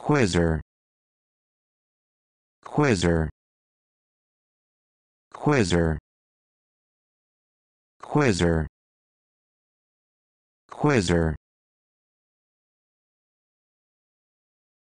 quizzer quizzer quizzer quizzer quizzer